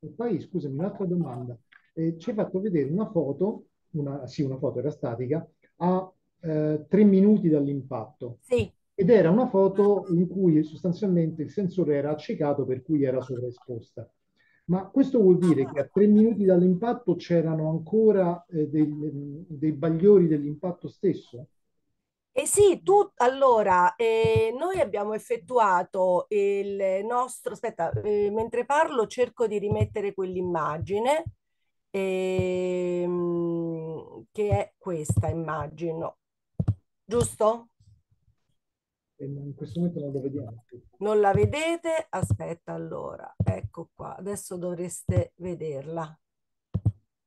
E poi scusami, un'altra domanda eh, ci ha fatto vedere una foto, una, sì, una foto era statica, a eh, tre minuti dall'impatto. Sì. Ed era una foto in cui sostanzialmente il sensore era accecato per cui era sovraesposta. Ma questo vuol dire che a tre minuti dall'impatto c'erano ancora eh, dei, dei bagliori dell'impatto stesso? Eh sì, tu, allora, eh, noi abbiamo effettuato il nostro, aspetta, eh, mentre parlo cerco di rimettere quell'immagine ehm, che è questa, immagino. Giusto? Eh, in questo momento non la vediamo. Non la vedete? Aspetta allora, ecco qua, adesso dovreste vederla.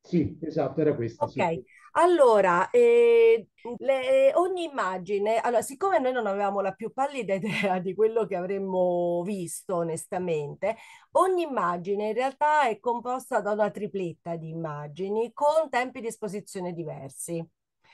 Sì, esatto, era questa. Ok, sì. Allora, ehm, eh, le, ogni immagine, allora, siccome noi non avevamo la più pallida idea di quello che avremmo visto, onestamente, ogni immagine in realtà è composta da una tripletta di immagini con tempi di esposizione diversi.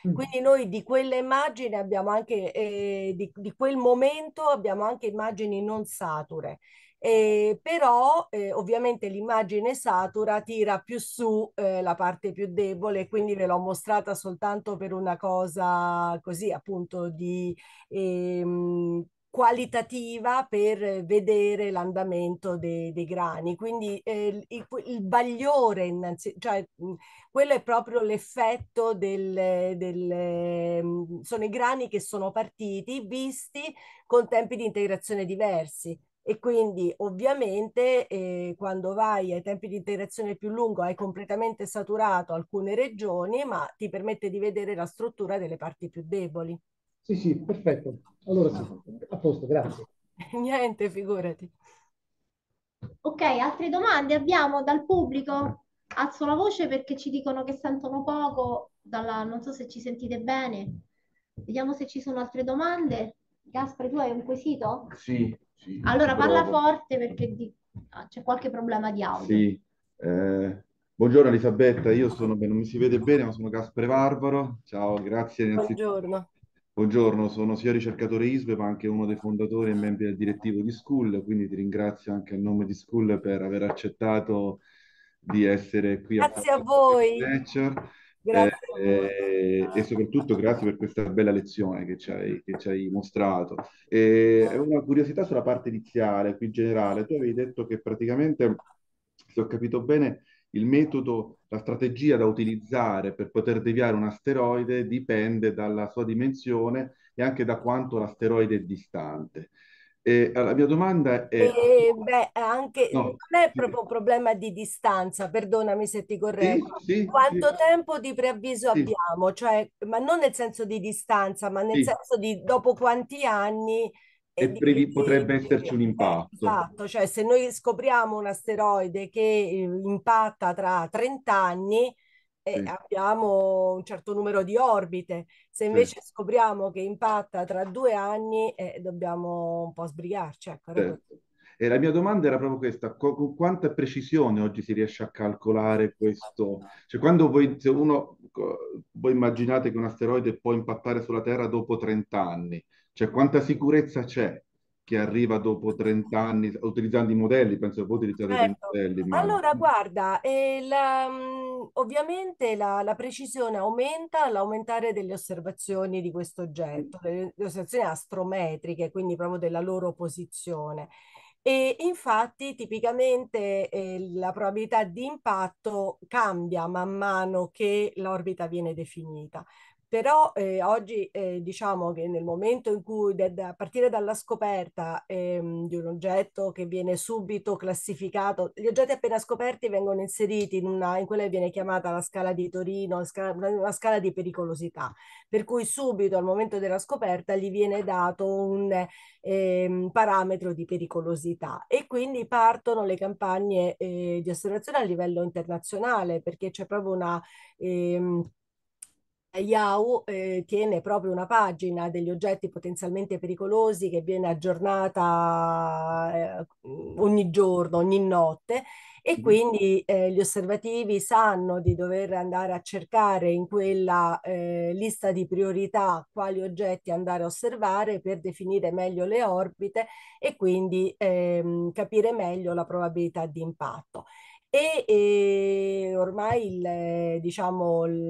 Mm. Quindi noi di quelle immagini abbiamo anche, eh, di, di, quel momento abbiamo anche immagini non sature eh, però eh, ovviamente l'immagine satura tira più su eh, la parte più debole, quindi ve l'ho mostrata soltanto per una cosa così appunto di ehm, qualitativa per vedere l'andamento dei, dei, grani. Quindi eh, il, il, bagliore, innanzi, cioè, mh, quello è proprio l'effetto del, del mh, sono i grani che sono partiti, visti con tempi di integrazione diversi e quindi ovviamente eh, quando vai ai tempi di integrazione più lungo hai completamente saturato alcune regioni, ma ti permette di vedere la struttura delle parti più deboli. Sì, sì, perfetto. Allora sì, a posto, grazie. Niente, figurati. Ok, altre domande abbiamo dal pubblico? Alzo la voce perché ci dicono che sentono poco, dalla... non so se ci sentite bene. Vediamo se ci sono altre domande. Gaspre, tu hai un quesito? Sì, sì, allora parla forte perché di... ah, c'è qualche problema di audio. Sì. Eh, buongiorno Elisabetta, io sono, non mi si vede bene, ma sono Gaspare Varvaro. Ciao, grazie Buongiorno. Buongiorno, sono sia ricercatore ISBE ma anche uno dei fondatori e membri del direttivo di School, quindi ti ringrazio anche a nome di School per aver accettato di essere qui. Grazie a, a voi. Lecture. Eh, eh, e soprattutto grazie per questa bella lezione che ci hai, che ci hai mostrato. E una curiosità sulla parte iniziale, più generale. Tu avevi detto che praticamente, se ho capito bene, il metodo, la strategia da utilizzare per poter deviare un asteroide dipende dalla sua dimensione e anche da quanto l'asteroide è distante. Eh, la mia domanda è... Eh, beh, anche no, non è proprio un problema di distanza, perdonami se ti correggo. Sì, sì, Quanto sì. tempo di preavviso abbiamo? Cioè, ma non nel senso di distanza, ma nel senso di dopo quanti anni... E di, previ, di, potrebbe esserci un impatto. Esatto, cioè se noi scopriamo un asteroide che eh, impatta tra 30 anni, e sì. abbiamo un certo numero di orbite. Se invece sì. scopriamo che impatta tra due anni, eh, dobbiamo un po' sbrigarci. Ecco, sì. E la mia domanda era proprio questa, con, con quanta precisione oggi si riesce a calcolare questo? Cioè quando voi, se uno, voi immaginate che un asteroide può impattare sulla Terra dopo 30 anni, cioè quanta sicurezza c'è che arriva dopo 30 anni utilizzando i modelli, penso che voi utilizzate certo. i modelli. Ma... Allora guarda, il, um ovviamente la, la, precisione aumenta all'aumentare delle osservazioni di questo oggetto, delle, delle osservazioni astrometriche, quindi proprio della loro posizione. E infatti tipicamente eh, la probabilità di impatto cambia man mano che l'orbita viene definita. Però eh, oggi eh, diciamo che nel momento in cui, da, da, a partire dalla scoperta ehm, di un oggetto che viene subito classificato, gli oggetti appena scoperti vengono inseriti in, una, in quella che viene chiamata la scala di Torino, la scala, una scala di pericolosità, per cui subito al momento della scoperta gli viene dato un ehm, parametro di pericolosità e quindi partono le campagne eh, di osservazione a livello internazionale perché c'è proprio una... Ehm, Yahoo eh, tiene proprio una pagina degli oggetti potenzialmente pericolosi che viene aggiornata eh, ogni giorno, ogni notte e quindi eh, gli osservativi sanno di dover andare a cercare in quella eh, lista di priorità quali oggetti andare a osservare per definire meglio le orbite e quindi ehm, capire meglio la probabilità di impatto e, e ormai il, eh, diciamo mm,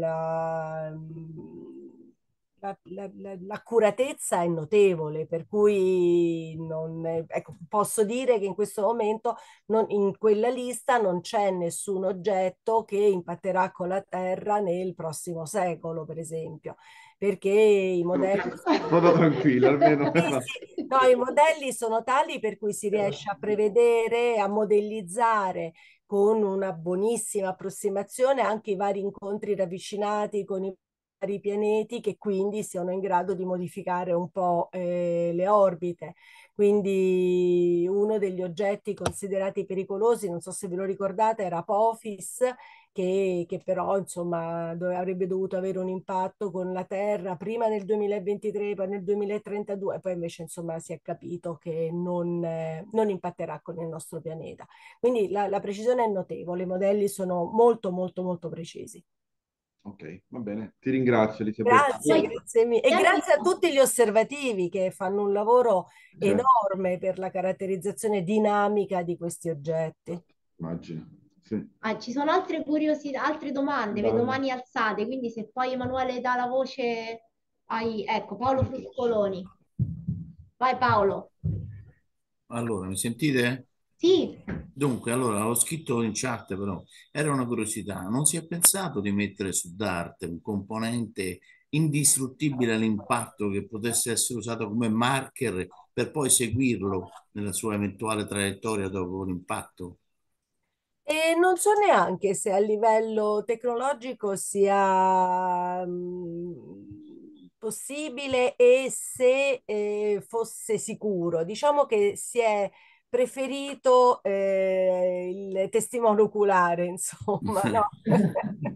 la, l'accuratezza è notevole, per cui non, ecco, posso dire che in questo momento non, in quella lista non c'è nessun oggetto che impatterà con la Terra nel prossimo secolo, per esempio, perché i modelli... Vado tranquilla, almeno. no, i modelli sono tali per cui si eh. riesce a prevedere, a modellizzare con una buonissima approssimazione anche i vari incontri ravvicinati con i vari pianeti che quindi siano in grado di modificare un po' eh, le orbite. Quindi uno degli oggetti considerati pericolosi, non so se ve lo ricordate, era Apophis che, che però insomma dove avrebbe dovuto avere un impatto con la Terra prima nel 2023, poi nel 2032, poi invece insomma si è capito che non, eh, non impatterà con il nostro pianeta. Quindi la, la precisione è notevole, i modelli sono molto molto molto precisi. Ok, va bene, ti ringrazio Elisabetta. Grazie, grazie mille. E grazie a tutti gli osservativi che fanno un lavoro certo. enorme per la caratterizzazione dinamica di questi oggetti. Immagino. Ah, ci sono altre curiosità, altre domande, Dai. vedo mani alzate, quindi se poi Emanuele dà la voce ai... Ecco, Paolo Fruscoloni. Vai Paolo. Allora, mi sentite? Sì. Dunque, allora, l'ho scritto in chat però, era una curiosità, non si è pensato di mettere su Dart un componente indistruttibile all'impatto che potesse essere usato come marker per poi seguirlo nella sua eventuale traiettoria dopo l'impatto? E non so neanche se a livello tecnologico sia mhmm, possibile e se eh, fosse sicuro. Diciamo che si è preferito eh, il testimone oculare, insomma, no?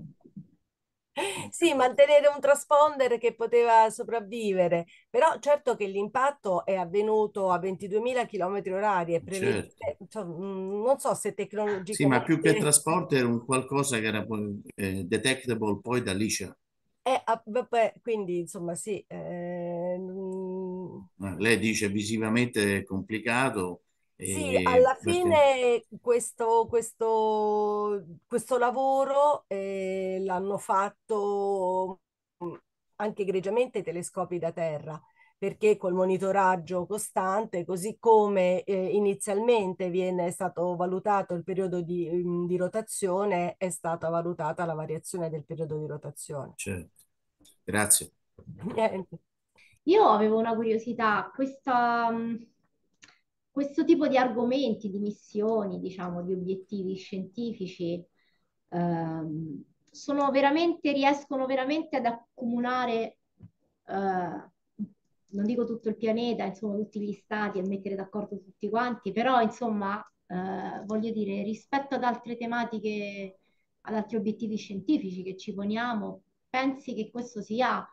Sì, mantenere un transponder che poteva sopravvivere, però certo che l'impatto è avvenuto a 22.000 km orari, è prevedibile, certo. cioè, non so se tecnologicamente... Sì, ma più che trasporto era un qualcosa che era poi, eh, detectable poi da liscia. Cioè. Eh, vabbè, quindi insomma sì. Eh... Lei dice visivamente complicato, sì, alla fine questo, questo, questo lavoro eh, l'hanno fatto mm, anche egregiamente i telescopi da terra, perché col monitoraggio costante, così come eh, inizialmente viene stato valutato il periodo di, mm, di, rotazione, è stata valutata la variazione del periodo di rotazione. Certo, grazie. Niente. Io avevo una curiosità, questa mm, questo tipo di argomenti, di missioni, diciamo, di obiettivi scientifici, ehm, sono veramente, riescono veramente ad accumulare, eh, non dico tutto il pianeta, insomma tutti gli stati, a mettere d'accordo tutti quanti, però insomma, eh, voglio dire, rispetto ad altre tematiche, ad altri obiettivi scientifici che ci poniamo, pensi che questo sia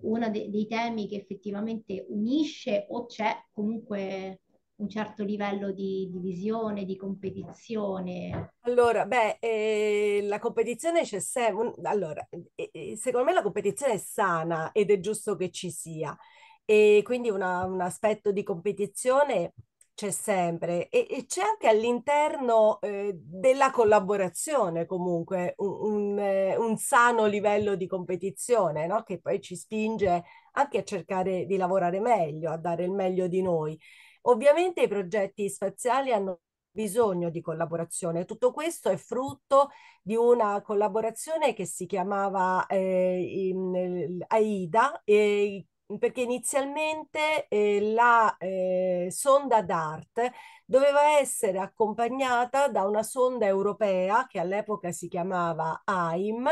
uno de- dei temi che effettivamente unisce o c'è comunque un certo livello di, di visione, di competizione? Allora, beh, eh, la competizione c'è sempre. Allora, eh, eh, secondo me la competizione è sana ed è giusto che ci sia. E quindi una, un aspetto di competizione c'è sempre e, e c'è anche all'interno eh, della collaborazione comunque un, un, eh, un, sano livello di competizione no? che poi ci spinge anche a cercare di lavorare meglio, a dare il meglio di noi. Ovviamente i progetti spaziali hanno bisogno di collaborazione. Tutto questo è frutto di una collaborazione che si chiamava eh, in, AIDA, eh, perché inizialmente eh, la eh, sonda DART doveva essere accompagnata da una sonda europea che all'epoca si chiamava AIM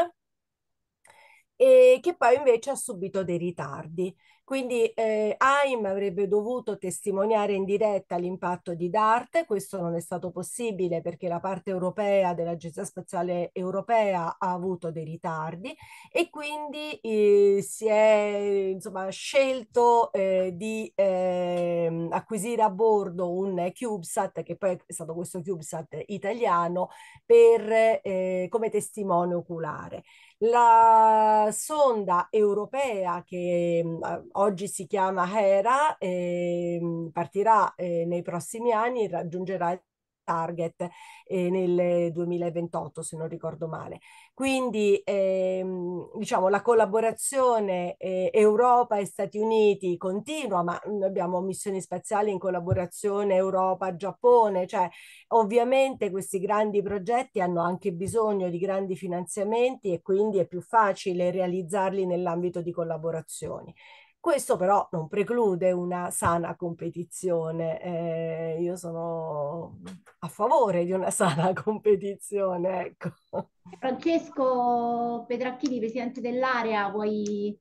e che poi invece ha subito dei ritardi. Quindi eh, AIM avrebbe dovuto testimoniare in diretta l'impatto di DART, questo non è stato possibile perché la parte europea dell'Agenzia Spaziale Europea ha avuto dei ritardi e quindi eh, si è insomma, scelto eh, di eh, acquisire a bordo un CubeSat, che poi è stato questo CubeSat italiano, per, eh, come testimone oculare. La sonda europea che eh, oggi si chiama Hera eh, partirà eh, nei prossimi anni e raggiungerà il target eh, nel 2028 se non ricordo male. Quindi ehm, diciamo la collaborazione eh, Europa e Stati Uniti continua, ma noi abbiamo missioni spaziali in collaborazione Europa-Giappone, cioè ovviamente questi grandi progetti hanno anche bisogno di grandi finanziamenti e quindi è più facile realizzarli nell'ambito di collaborazioni. Questo però non preclude una sana competizione. Eh, io sono a favore di una sana competizione. Ecco. Francesco Pedracchini, presidente dell'area, vuoi,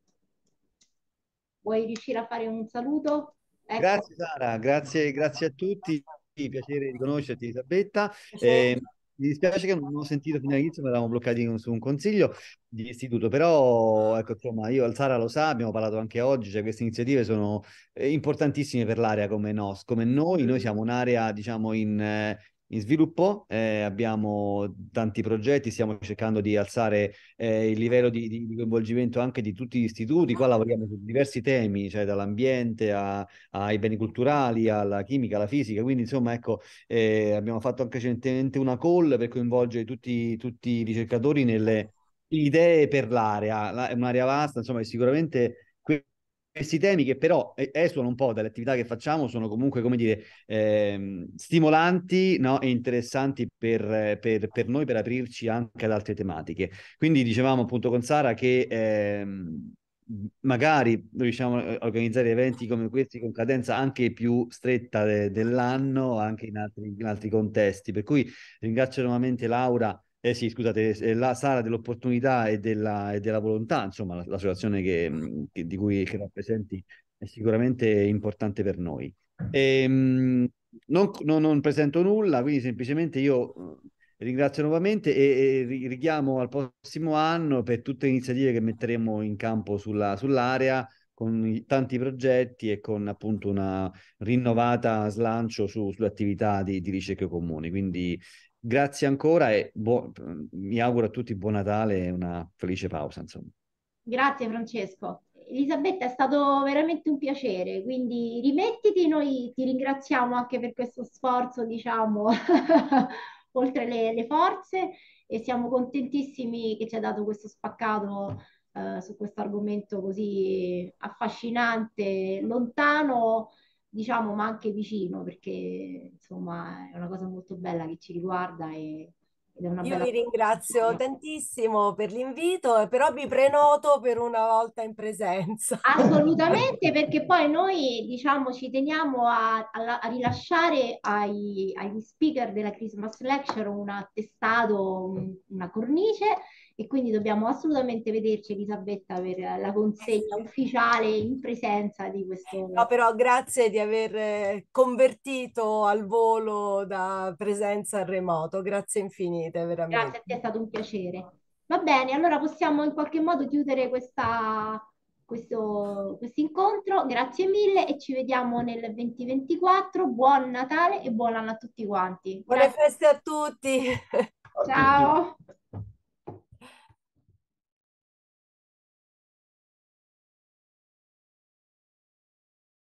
vuoi, riuscire a fare un saluto? Ecco. Grazie Sara, grazie, grazie a tutti piacere di conoscerti Elisabetta. Eh, mi dispiace che non ho sentito fino all'inizio, ma eravamo bloccati su un consiglio di istituto, però ah. ecco, insomma, io al Sara lo sa, abbiamo parlato anche oggi, cioè queste iniziative sono eh, importantissime per l'area come, nos, come noi, noi siamo un'area diciamo in, eh, in sviluppo, eh, abbiamo tanti progetti, stiamo cercando di alzare eh, il livello di, di, coinvolgimento anche di tutti gli istituti, qua lavoriamo su diversi temi, cioè dall'ambiente a, ai beni culturali, alla chimica, alla fisica, quindi insomma ecco, eh, abbiamo fatto anche recentemente una call per coinvolgere tutti, tutti i ricercatori nelle idee per l'area, è un'area vasta, insomma è sicuramente questi temi che però esulano un po' dalle attività che facciamo sono comunque, come dire, ehm, stimolanti no? e interessanti per, per, per, noi per aprirci anche ad altre tematiche. Quindi dicevamo appunto con Sara che ehm, magari riusciamo a organizzare eventi come questi con cadenza anche più stretta de- dell'anno, anche in altri, in altri contesti. Per cui ringrazio nuovamente Laura eh sì, scusate, eh, la sala dell'opportunità e della, e della volontà, insomma, l'associazione che, mm, che, di cui che rappresenti è sicuramente importante per noi. E, ehm, non, non, non, presento nulla, quindi semplicemente io eh, ringrazio nuovamente e, e, richiamo al prossimo anno per tutte le iniziative che metteremo in campo sulla, sull'area con tanti progetti e con appunto una rinnovata slancio su, sull'attività di, di ricerca comune. Quindi Grazie ancora e buo- mi auguro a tutti buon Natale e una felice pausa. Insomma. Grazie Francesco. Elisabetta, è stato veramente un piacere, quindi rimettiti, noi ti ringraziamo anche per questo sforzo, diciamo, oltre le, le, forze e siamo contentissimi che ci hai dato questo spaccato eh, su questo argomento così affascinante, lontano diciamo, ma anche vicino, perché insomma è una cosa molto bella che ci riguarda e, ed è una Io bella... vi ringrazio sì. tantissimo per l'invito, però vi prenoto per una volta in presenza. Assolutamente, perché poi noi diciamo ci teniamo a, a, a rilasciare ai, agli speaker della Christmas Lecture un attestato, un, una cornice e quindi dobbiamo assolutamente vederci Elisabetta per la consegna ufficiale in presenza di questo. No, però grazie di aver eh, convertito al volo da presenza a remoto, grazie infinite veramente. Grazie a te, è stato un piacere. Va bene, allora possiamo in qualche modo chiudere questa questo incontro. Grazie mille e ci vediamo nel 2024. Buon Natale e buon anno a tutti quanti. Grazie. Buone feste a tutti. Ciao.